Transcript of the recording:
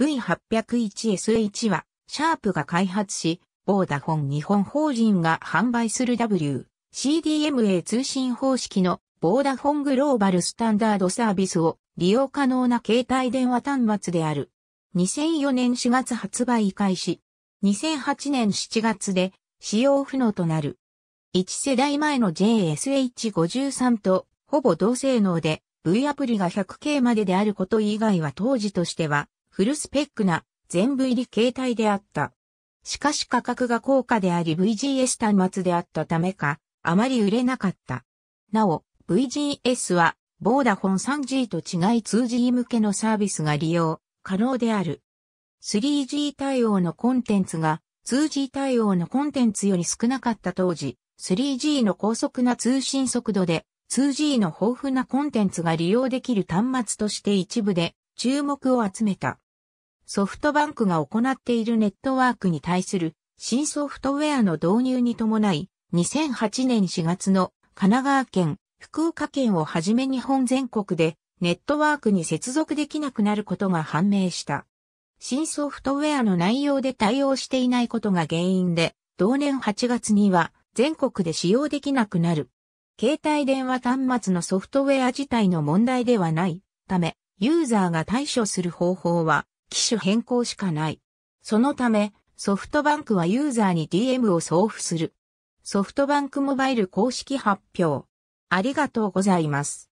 V801SH は、シャープが開発し、ボーダフォン日本法人が販売する W、CDMA 通信方式のボーダフォングローバルスタンダードサービスを利用可能な携帯電話端末である。2004年4月発売開始。2008年7月で使用不能となる。1世代前の JSH53 とほぼ同性能で V アプリが 100K までであること以外は当時としてはフルスペックな全部入り形態であった。しかし価格が高価であり VGS 端末であったためか、あまり売れなかった。なお、VGS は、ボーダフォン 3G と違い 2G 向けのサービスが利用、可能である。3G 対応のコンテンツが、2G 対応のコンテンツより少なかった当時、3G の高速な通信速度で、2G の豊富なコンテンツが利用できる端末として一部で注目を集めた。ソフトバンクが行っているネットワークに対する新ソフトウェアの導入に伴い、2008年4月の神奈川県、福岡県をはじめ日本全国でネットワークに接続できなくなることが判明した。新ソフトウェアの内容で対応していないことが原因で、同年8月には全国で使用できなくなる。携帯電話端末のソフトウェア自体の問題ではないため、ユーザーが対処する方法は機種変更しかない。そのため、ソフトバンクはユーザーに DM を送付する。ソフトバンクモバイル公式発表。ありがとうございます。